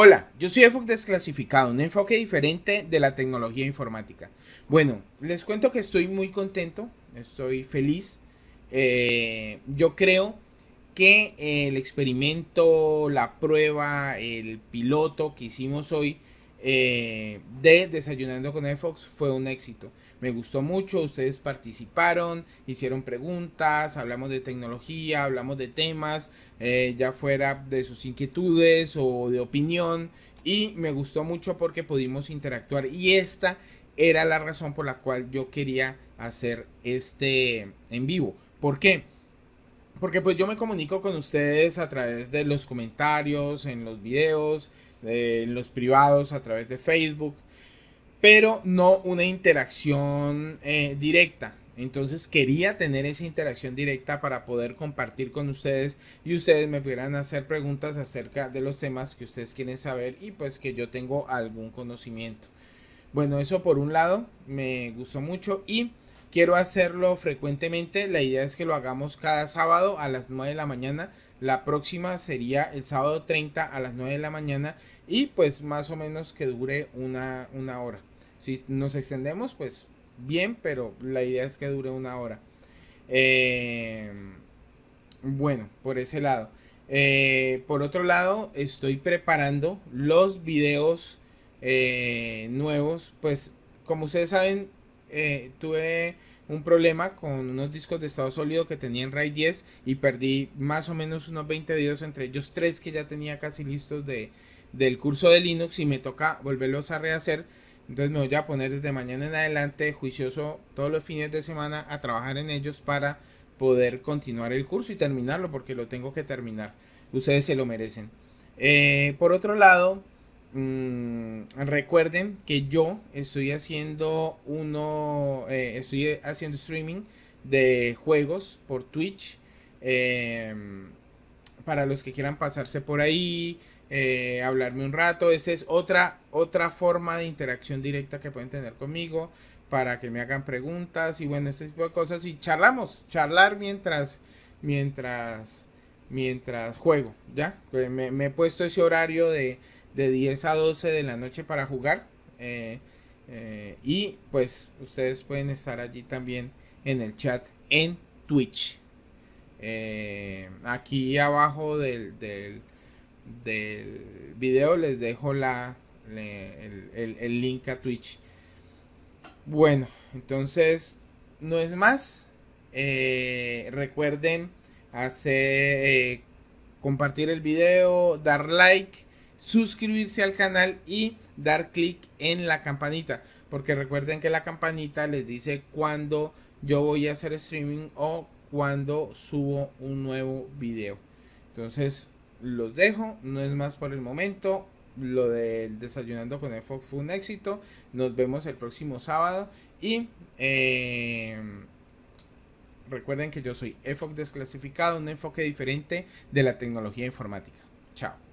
Hola, yo soy EFOC Desclasificado, un enfoque diferente de la tecnología informática. Bueno, les cuento que estoy muy contento, estoy feliz. Eh, yo creo que el experimento, la prueba, el piloto que hicimos hoy eh, de Desayunando con Fox fue un éxito. Me gustó mucho, ustedes participaron, hicieron preguntas, hablamos de tecnología, hablamos de temas, eh, ya fuera de sus inquietudes o de opinión. Y me gustó mucho porque pudimos interactuar. Y esta era la razón por la cual yo quería hacer este en vivo. ¿Por qué? Porque pues yo me comunico con ustedes a través de los comentarios, en los videos, eh, los privados, a través de Facebook, pero no una interacción eh, directa. Entonces quería tener esa interacción directa para poder compartir con ustedes y ustedes me pudieran hacer preguntas acerca de los temas que ustedes quieren saber y pues que yo tengo algún conocimiento. Bueno, eso por un lado me gustó mucho y quiero hacerlo frecuentemente. La idea es que lo hagamos cada sábado a las 9 de la mañana la próxima sería el sábado 30 a las 9 de la mañana y pues más o menos que dure una, hora. Si nos extendemos, pues bien, pero la idea es que dure una hora. Em, bueno, por ese lado. Eh, por otro lado, estoy preparando los videos eh, nuevos. Pues como ustedes saben, eh, tuve un problema con unos discos de estado sólido que tenía en RAID 10 y perdí más o menos unos 20 videos, entre ellos tres que ya tenía casi listos de, del curso de Linux y me toca volverlos a rehacer. Entonces me voy a poner desde mañana en adelante juicioso todos los fines de semana a trabajar en ellos para poder continuar el curso y terminarlo porque lo tengo que terminar. Ustedes se lo merecen. Eh, por otro lado, Mm, recuerden que yo estoy haciendo uno, eh, estoy haciendo streaming de juegos por Twitch. Em, para los que quieran pasarse por ahí, eh, hablarme un rato. Esa es otra, otra forma de interacción directa que pueden tener conmigo para que me hagan preguntas y bueno, este tipo de cosas. Y charlamos, charlar mientras, mientras, mientras juego, ¿ya? me he puesto ese horario de de 10 a 12 de la noche para jugar. Eh, eh, y pues ustedes pueden estar allí también en el chat en Twitch. Eh, aquí abajo del, video les dejo la, el, link a Twitch. Bueno, entonces no es más. recuerden hacer compartir el video, dar like suscribirse al canal y dar clic en la campanita. Porque recuerden que la campanita les dice cuando yo voy a hacer streaming o cuando subo un nuevo video. Entonces los dejo, no es más por el momento. Lo del desayunando con el Fox fue un éxito. Nos vemos el próximo sábado y... Eh, recuerden que yo soy EFOC desclasificado, un enfoque diferente de la tecnología informática. Chao.